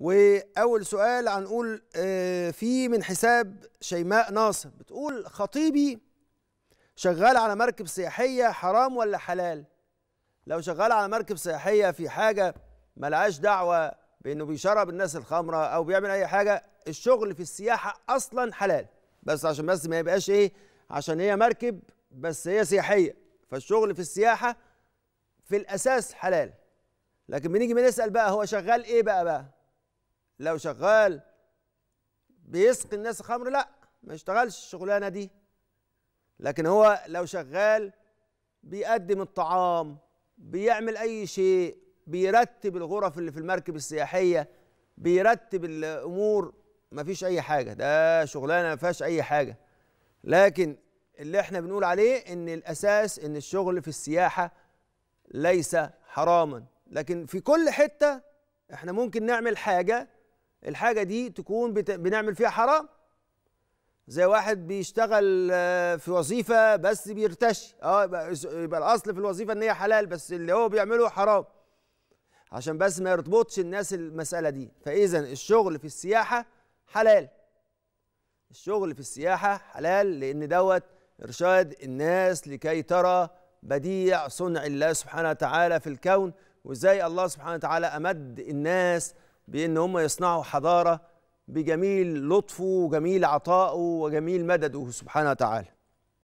واول سؤال هنقول آه، في من حساب شيماء ناصر بتقول خطيبي شغال على مركب سياحيه حرام ولا حلال لو شغال على مركب سياحيه في حاجه ملعاش دعوه بانه بيشرب الناس الخمره او بيعمل اي حاجه الشغل في السياحه اصلا حلال بس عشان بس ما يبقاش ايه عشان هي مركب بس هي سياحيه فالشغل في السياحه في الاساس حلال لكن بنيجي بنسال بقى هو شغال ايه بقى بقى لو شغال بيسقي الناس خمر لا ما يشتغلش الشغلانه دي لكن هو لو شغال بيقدم الطعام بيعمل اي شيء بيرتب الغرف اللي في المركب السياحيه بيرتب الامور ما فيش اي حاجه ده شغلانه ما فيهاش اي حاجه لكن اللي احنا بنقول عليه ان الاساس ان الشغل في السياحه ليس حراما لكن في كل حته احنا ممكن نعمل حاجه الحاجه دي تكون بت... بنعمل فيها حرام زي واحد بيشتغل آه، في وظيفه بس بيرتشي اه يبقى الاصل في الوظيفه ان هي حلال بس اللي هو بيعمله حرام عشان بس ما يرتبطش الناس المساله دي فاذا الشغل في السياحه حلال الشغل في السياحه حلال لان دوت ارشاد الناس لكي ترى بديع صنع الله سبحانه وتعالى في الكون وازاي الله سبحانه وتعالى امد الناس بأن هم يصنعوا حضارة بجميل لطفه وجميل عطائه وجميل مدده سبحانه وتعالى